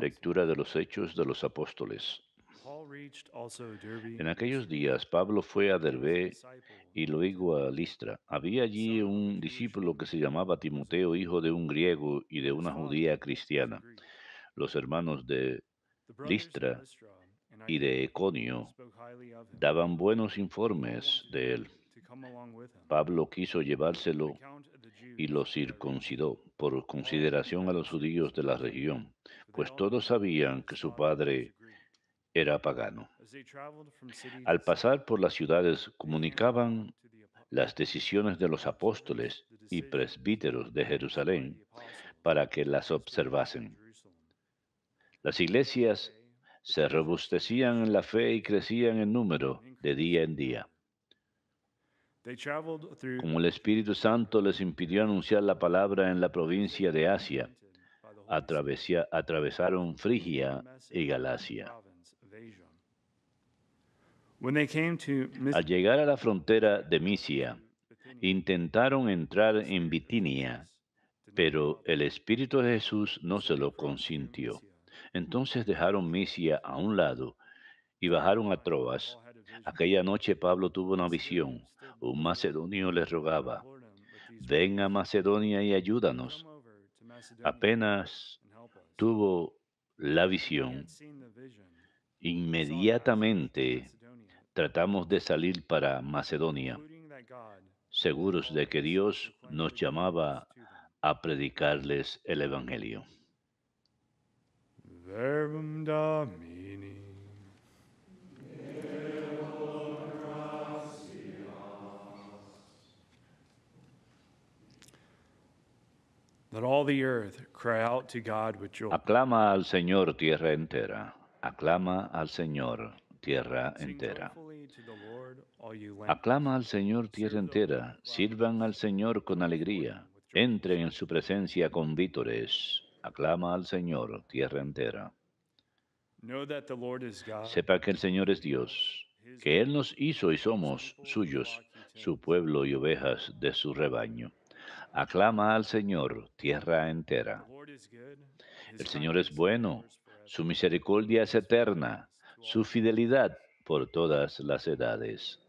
Lectura de los Hechos de los Apóstoles. En aquellos días Pablo fue a Derbe y luego a Listra. Había allí un discípulo que se llamaba Timoteo, hijo de un griego y de una judía cristiana. Los hermanos de Listra y de Econio daban buenos informes de él. Pablo quiso llevárselo y lo circuncidó por consideración a los judíos de la región, pues todos sabían que su padre era pagano. Al pasar por las ciudades comunicaban las decisiones de los apóstoles y presbíteros de Jerusalén para que las observasen. Las iglesias se robustecían en la fe y crecían en número de día en día. Como el Espíritu Santo les impidió anunciar la palabra en la provincia de Asia, atravesaron Frigia y Galacia. Al llegar a la frontera de Misia, intentaron entrar en Bitinia, pero el Espíritu de Jesús no se lo consintió. Entonces dejaron Misia a un lado y bajaron a Troas. Aquella noche Pablo tuvo una visión un macedonio les rogaba, ven a Macedonia y ayúdanos. Apenas tuvo la visión, inmediatamente tratamos de salir para Macedonia, seguros de que Dios nos llamaba a predicarles el Evangelio. Aclama al Señor tierra entera, aclama al Señor tierra entera. Aclama al Señor tierra entera, sirvan al Señor con alegría, entren en su presencia con vítores, aclama al Señor tierra entera. Sepa que el Señor es Dios, que Él nos hizo y somos suyos, su pueblo y ovejas de su rebaño. Aclama al Señor, tierra entera. El Señor es bueno, su misericordia es eterna, su fidelidad por todas las edades.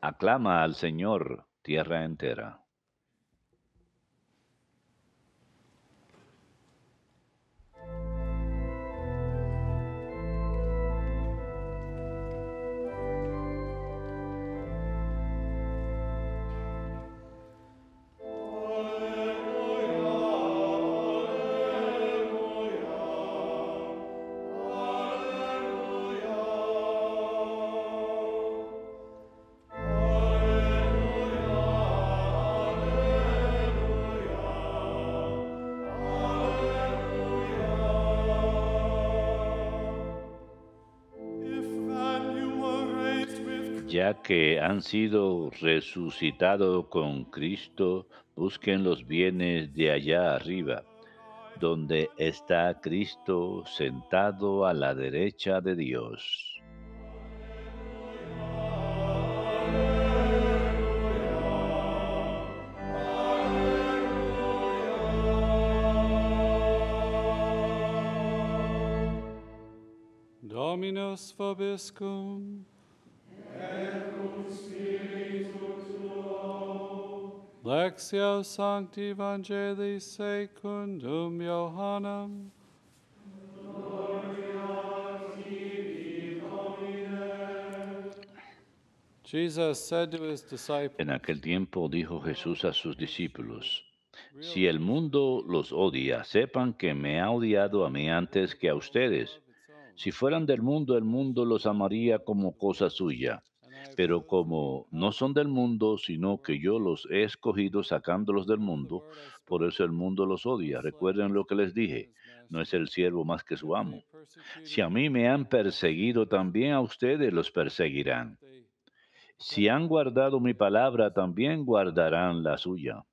Aclama al Señor, tierra entera. ya que han sido resucitados con Cristo, busquen los bienes de allá arriba, donde está Cristo sentado a la derecha de Dios. Dominus fabescum. Lexio Sancti Evangelii secundum Johannem. En aquel tiempo dijo Jesús a sus discípulos, si el mundo los odia, sepan que me ha odiado a mí antes que a ustedes. Si fueran del mundo, el mundo los amaría como cosa suya. Pero como no son del mundo, sino que yo los he escogido sacándolos del mundo, por eso el mundo los odia. Recuerden lo que les dije, no es el siervo más que su amo. Si a mí me han perseguido, también a ustedes los perseguirán. Si han guardado mi palabra, también guardarán la suya.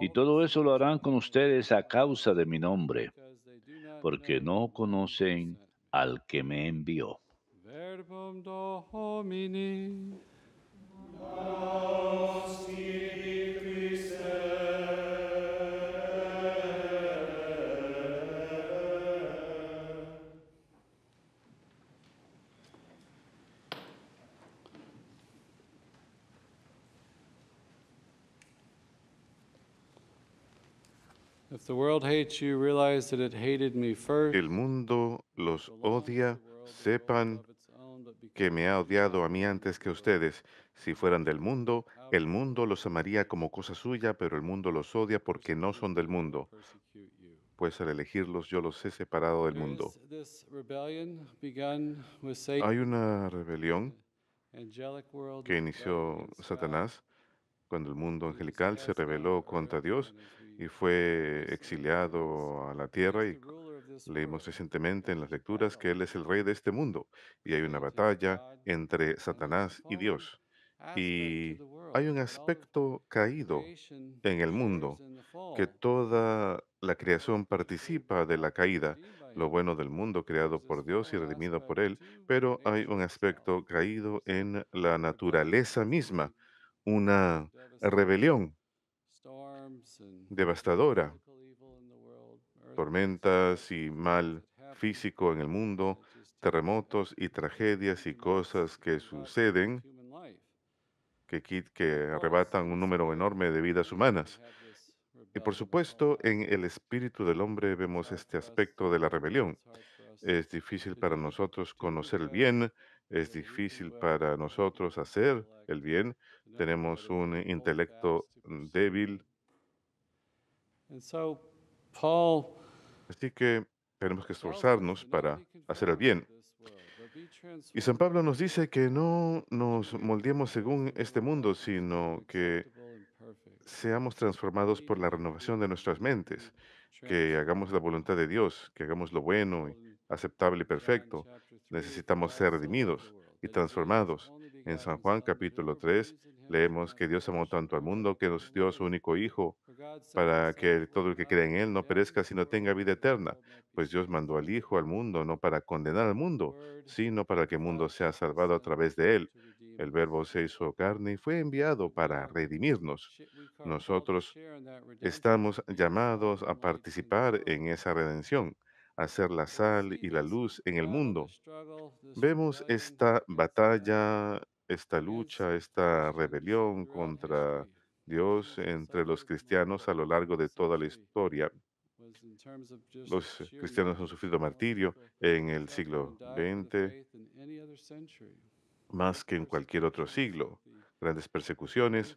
Y todo eso lo harán con ustedes a causa de mi nombre, porque no conocen al que me envió. verbum Domini. If the world hates you, realize that it hated me first. El mundo los odia, sepan que me ha odiado a mí antes que ustedes. Si fueran del mundo, ah, el mundo los amaría como cosa suya, pero el mundo los odia porque no son del mundo. Pues al elegirlos yo los he separado del mundo. Hay una rebelión que inició Satanás cuando el mundo angelical se rebeló contra Dios y fue exiliado a la tierra y Leímos recientemente en las lecturas que Él es el rey de este mundo y hay una batalla entre Satanás y Dios. Y hay un aspecto caído en el mundo, que toda la creación participa de la caída, lo bueno del mundo creado por Dios y redimido por Él, pero hay un aspecto caído en la naturaleza misma, una rebelión devastadora tormentas y mal físico en el mundo, terremotos y tragedias y cosas que suceden que, arrebatan un número enorme de vidas humanas. Y por supuesto, en el espíritu del hombre vemos este aspecto de la rebelión. Es difícil para nosotros conocer el bien, es difícil para nosotros hacer el bien, tenemos un intelecto débil. Así que tenemos que pues esforzarnos para hacer el bien. Pues, y San Pablo nos dice que no nos moldeemos según este mundo, sino que seamos transformados por la renovación de nuestras mentes, que hagamos la voluntad de Dios, que hagamos lo bueno, aceptable y perfecto. Necesitamos ser redimidos y transformados. En San Juan capítulo 3 leemos que Dios amó tanto al mundo que nos dio su único Hijo para que todo el que cree en Él no perezca, sino tenga vida eterna. Pues Dios mandó al Hijo al mundo, no para condenar al mundo, sino para que el mundo sea salvado a través de Él. El Verbo se hizo carne y fue enviado para redimirnos. Nosotros estamos llamados a participar en esa redención a ser la sal y la luz en el mundo. Vemos esta batalla, esta lucha, esta rebelión contra Dios entre los cristianos a lo largo de toda la historia. Los cristianos han sufrido martirio en el siglo XX, más que en cualquier otro siglo. Grandes persecuciones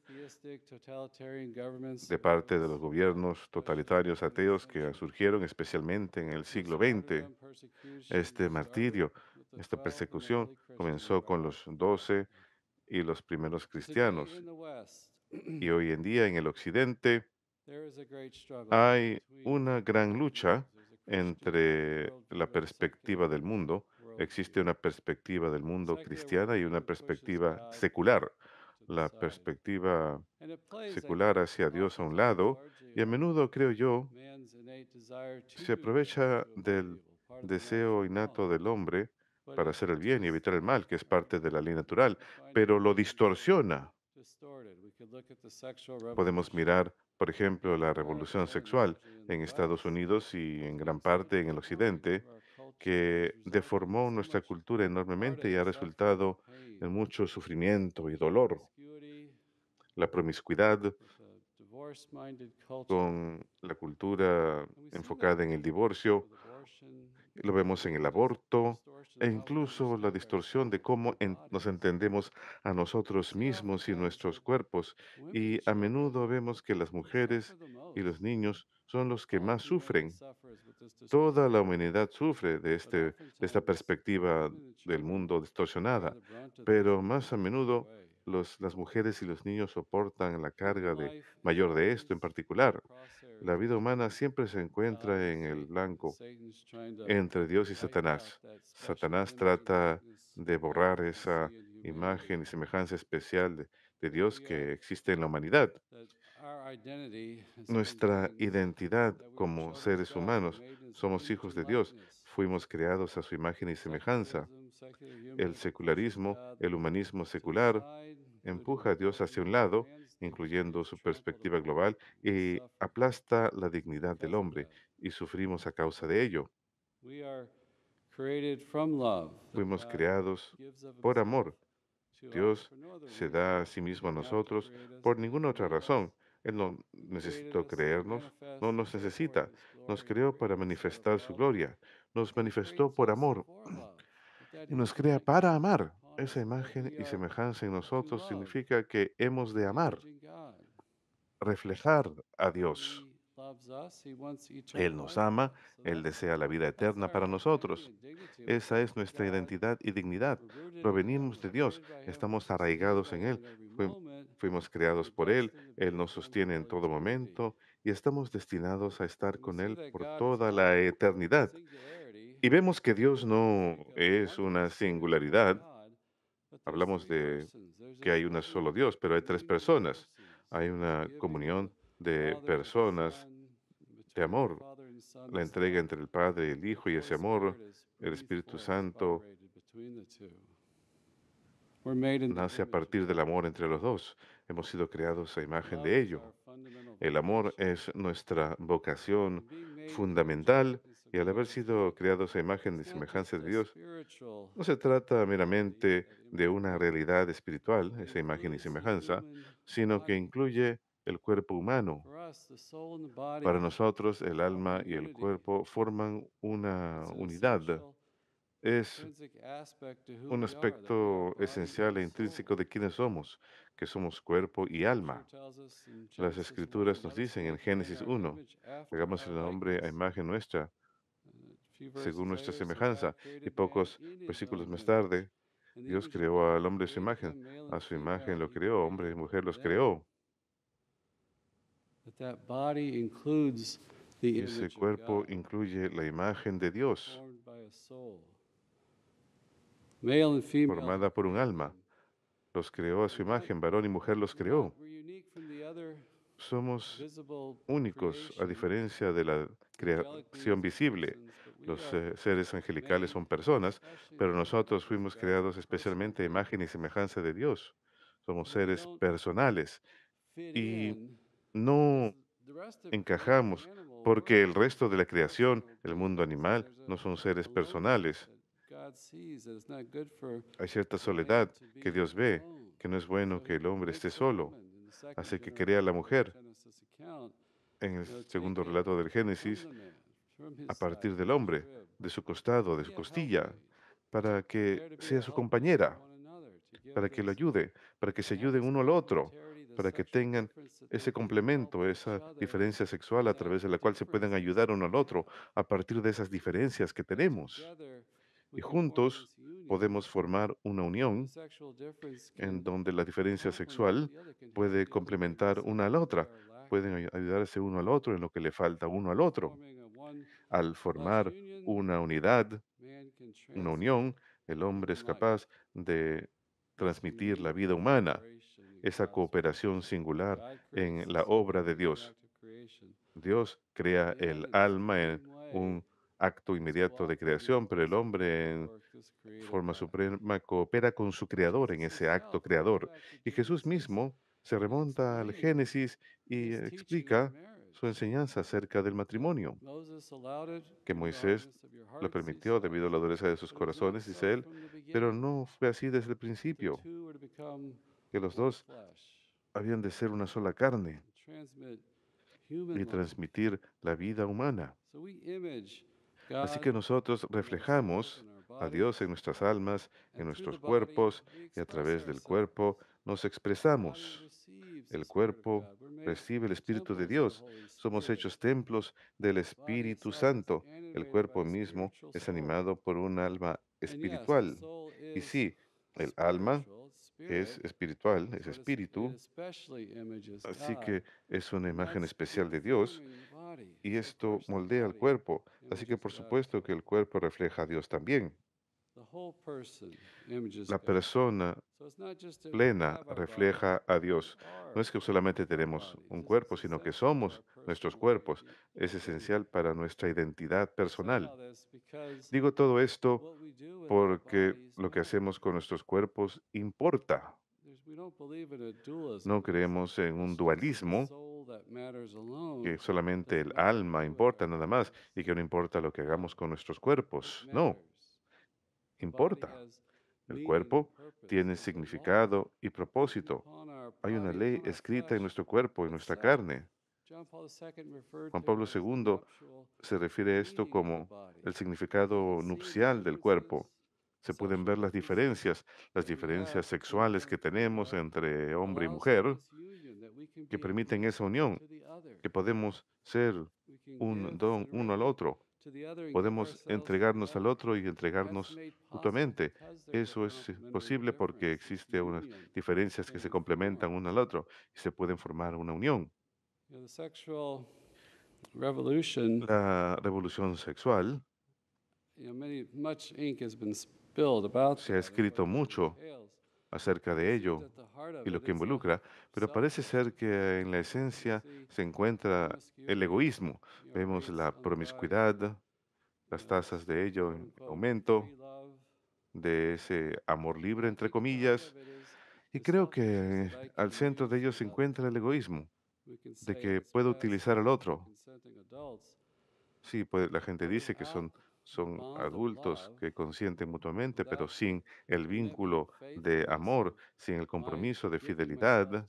de parte de los gobiernos totalitarios ateos que surgieron especialmente en el siglo XX. Este martirio, esta persecución comenzó con los doce y los primeros cristianos. Y hoy en día en el Occidente hay una gran lucha entre la perspectiva del mundo. Existe una perspectiva del mundo cristiana y una perspectiva secular. La perspectiva secular hacia Dios a un lado y a menudo, creo yo, se aprovecha del deseo innato del hombre para hacer el bien y evitar el mal, que es parte de la ley natural, pero lo distorsiona Podemos mirar, por ejemplo, la revolución sexual en Estados Unidos y en gran parte en el Occidente, que deformó nuestra cultura enormemente y ha resultado en mucho uh, sufrimiento y dolor. La promiscuidad con la cultura enfocada en el divorcio lo vemos en el aborto e incluso la distorsión de cómo nos entendemos a nosotros mismos y nuestros cuerpos. Y a menudo vemos que las mujeres y los niños son los que más sufren. Toda la humanidad sufre de, este, de esta perspectiva del mundo distorsionada, pero más a menudo las mujeres y los niños soportan la carga de, mayor de esto en particular. La vida humana siempre se uh, encuentra en el blanco entre Dios y Satanás. Satanás trata de borrar esa imagen y semejanza especial de, de Dios que existe en la humanidad. Nuestra identidad como seres humanos, somos hijos de Dios, fuimos creados a su imagen y semejanza. El secularismo, el humanismo secular, empuja a Dios hacia un lado, incluyendo su perspectiva global, y aplasta la dignidad del hombre, y sufrimos a causa de ello. Fuimos creados por amor. Dios se da a sí mismo a nosotros por ninguna otra razón. Él no necesitó creernos, no nos necesita. Nos creó para manifestar su gloria. Nos manifestó por amor y nos crea para amar. Esa imagen y semejanza en nosotros significa que hemos de amar, reflejar a Dios. Él nos ama, Él desea la vida eterna para nosotros. Esa es nuestra identidad y dignidad. Provenimos de Dios, estamos arraigados en Él, fuimos creados por Él, Él nos sostiene en todo momento y estamos destinados a estar con Él por toda la eternidad. Y vemos que Dios no es una singularidad. Hablamos de que hay un solo Dios, pero hay tres personas. Hay una comunión de personas de amor. La entrega entre el Padre, el Hijo y ese amor, el Espíritu Santo, nace a partir del amor entre los dos. Hemos sido creados a imagen de ello. El amor es nuestra vocación fundamental y al haber sido creado esa imagen y semejanza de Dios, no se trata meramente de una realidad espiritual, esa imagen y semejanza, sino que incluye el cuerpo humano. Para nosotros, el alma y el cuerpo forman una unidad. Es un aspecto esencial e intrínseco de quienes somos, que somos cuerpo y alma. Las escrituras nos dicen en Génesis 1, hagamos el nombre a imagen nuestra, según nuestra semejanza. Y pocos versículos más tarde, Dios creó al hombre su imagen. A su imagen lo creó, hombre y mujer los creó. ese cuerpo incluye la imagen de Dios, formada por un alma. Los creó a su imagen, varón y mujer los creó. Somos únicos, a diferencia de la creación visible. Los eh, seres angelicales son personas, ah, pero nosotros fuimos creados especialmente a imagen y semejanza de Dios. Somos seres personales y no encajamos porque el resto de la creación, el mundo animal, no son seres personales. Hay cierta soledad que Dios ve, que no es bueno que el hombre esté solo. Así que crea a la mujer. En el segundo relato del Génesis, a partir del hombre, de su costado, de su costilla, para que sea su compañera, para que lo ayude, para que se ayuden uno al otro, para que tengan ese complemento, esa diferencia sexual a través de la cual se pueden ayudar uno al otro a partir de esas diferencias que tenemos. Y juntos podemos formar una unión en donde la diferencia sexual puede complementar una a la otra, pueden ayudarse uno al otro en lo que le falta uno al otro. Al formar una unidad, una unión, el hombre es capaz de transmitir la vida humana, esa cooperación singular en la obra de Dios. Dios crea el alma en un acto inmediato de creación, pero el hombre en forma suprema coopera con su creador en ese acto creador. Y Jesús mismo se remonta al Génesis y explica su enseñanza acerca del matrimonio, que Moisés lo permitió debido a la dureza de sus corazones, dice él, pero no fue así desde el principio, que los dos habían de ser una sola carne y transmitir la vida humana. Así que nosotros reflejamos a Dios en nuestras almas, en nuestros cuerpos, y a través del cuerpo nos expresamos. El cuerpo recibe el Espíritu de Dios. Somos hechos templos del Espíritu Santo. El cuerpo mismo es animado por un alma espiritual. Y sí, el alma es espiritual, es espíritu, así que es una imagen especial de Dios y esto moldea el cuerpo, así que por supuesto que el cuerpo refleja a Dios también. La persona plena refleja a Dios. No es que solamente tenemos un cuerpo, sino que somos nuestros cuerpos. Es esencial para nuestra identidad personal. Digo todo esto porque lo que hacemos con nuestros cuerpos importa. No creemos en un dualismo que solamente el alma importa nada más y que no importa lo que hagamos con nuestros cuerpos. No importa. El cuerpo tiene significado y propósito. Hay una ley escrita en nuestro cuerpo, en nuestra carne. Juan Pablo II se refiere a esto como el significado nupcial del cuerpo. Se pueden ver las diferencias, las diferencias sexuales que tenemos entre hombre y mujer, que permiten esa unión, que podemos ser un don uno al otro, Podemos entregarnos al otro y entregarnos mutuamente. Eso es eh, posible porque existen unas diferencias que se complementan uno al otro y se pueden formar una unión. La revolución sexual se ha escrito mucho acerca de ello y lo que um, involucra, pero parece ser que en la esencia se encuentra el egoísmo. Vemos la promiscuidad, las tasas de ello en aumento, de ese amor libre, entre comillas, y creo que al centro de ello se encuentra el egoísmo, de que puedo utilizar al otro. Sí, pues la gente dice que son son ah, adultos que consienten mutuamente, pero sin el vínculo de amor, sin el compromiso de fidelidad,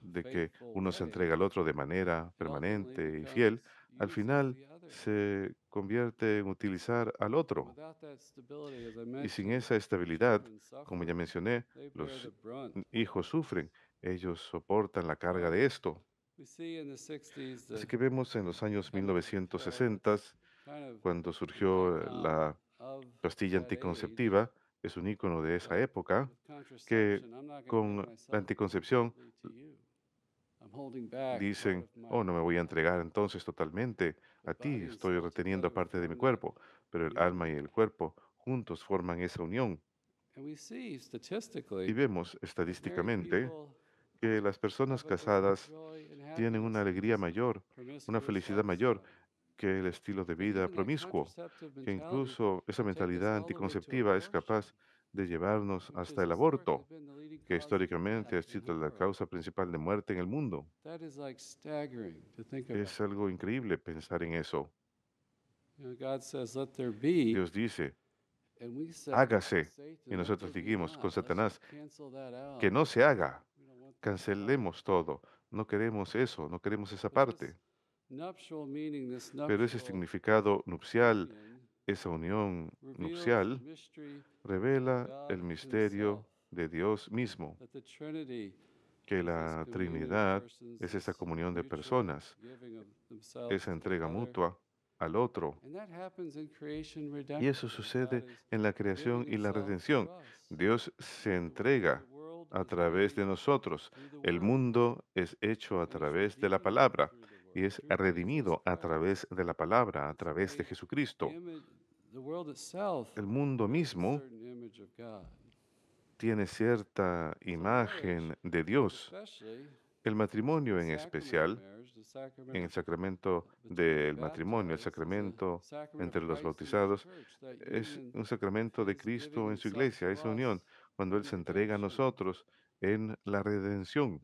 de que uno se entrega al otro de manera permanente y fiel, al final se convierte en utilizar al otro. Y sin esa estabilidad, como ya mencioné, los hijos sufren, ellos soportan la carga de esto. Así que vemos en los años 1960 cuando surgió eh, ah, la pastilla anticonceptiva, es un icono de esa época, que con la anticoncepción dicen, oh, no me voy a entregar entonces totalmente a ti, estoy reteniendo parte de mi cuerpo, pero el alma y el cuerpo juntos forman esa unión. Y vemos estadísticamente que las personas casadas tienen una alegría mayor, una felicidad mayor que el estilo de vida promiscuo, que incluso esa mentalidad anticonceptiva es capaz de llevarnos hasta el aborto, que históricamente ha sido la causa principal de muerte en el mundo. Es algo increíble pensar en eso. Dios dice, hágase. Y nosotros dijimos con Satanás, que no se haga, cancelemos todo. No queremos eso, no queremos esa parte. Pero ese significado nupcial, esa unión nupcial, revela el misterio de Dios mismo, que la Trinidad es esa comunión de personas, esa entrega mutua al otro. Y eso sucede en la creación y la redención. Dios se entrega a través de nosotros. El mundo es hecho a través de la palabra y es redimido a través de la palabra, a través de Jesucristo. El mundo mismo tiene cierta imagen de Dios. El matrimonio en especial, en el sacramento del matrimonio, el sacramento entre los bautizados, es un sacramento de Cristo en su iglesia, esa unión, cuando Él se entrega a nosotros en la redención.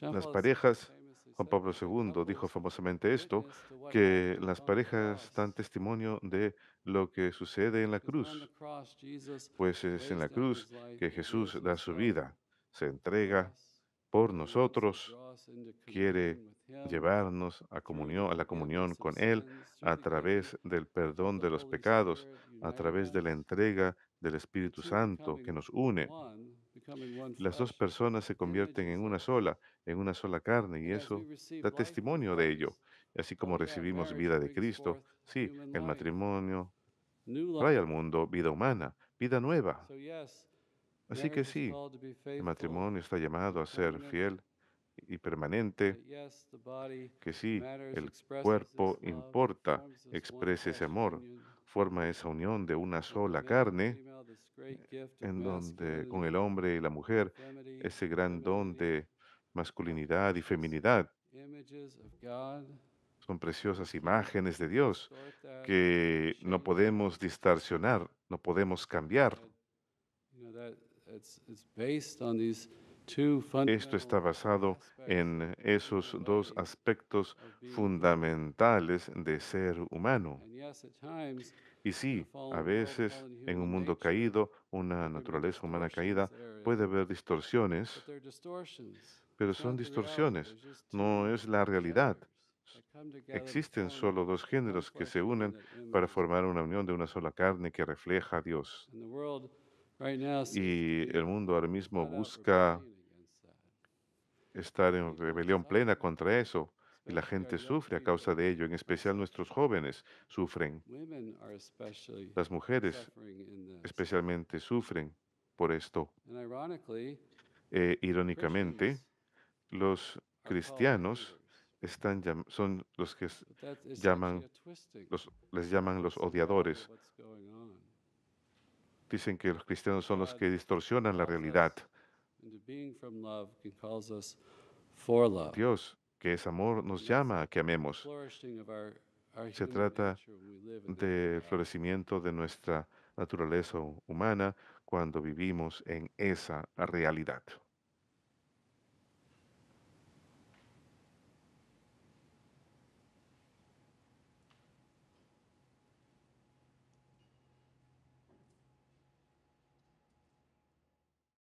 Las parejas Juan Pablo II dijo famosamente esto, que las parejas dan testimonio de lo que sucede en la cruz, pues es en la cruz que Jesús da su vida, se entrega por nosotros, quiere llevarnos a, comunión, a la comunión con Él a través del perdón de los pecados, a través de la entrega del Espíritu Santo que nos une las dos personas se convierten en una sola, en una sola carne, y eso da testimonio de ello. Así como recibimos vida de Cristo, sí, el matrimonio trae al mundo vida humana, vida nueva. Así que sí, el matrimonio está llamado a ser fiel y permanente, que sí, el cuerpo importa, exprese ese amor forma esa unión de una sola carne, eh, en donde con el hombre y la mujer, ese gran don de masculinidad y feminidad. Son preciosas imágenes de Dios que no podemos distorsionar, no podemos cambiar. Esto está basado en esos dos aspectos fundamentales de ser humano. Y sí, a veces en un mundo caído, una naturaleza humana caída, puede haber distorsiones, pero son distorsiones, no es la realidad. Existen solo dos géneros que se unen para formar una unión de una sola carne que refleja a Dios. Y el mundo ahora mismo busca estar en rebelión plena contra eso. Y la gente sufre a causa de ello, en especial nuestros jóvenes sufren. Las mujeres especialmente sufren por esto. Eh, irónicamente, los cristianos están, son los que llaman, los, les llaman los odiadores. Dicen que los cristianos son los que distorsionan la realidad. Dios, que es amor, nos llama a que amemos. Se trata de florecimiento de nuestra naturaleza humana cuando vivimos en esa realidad.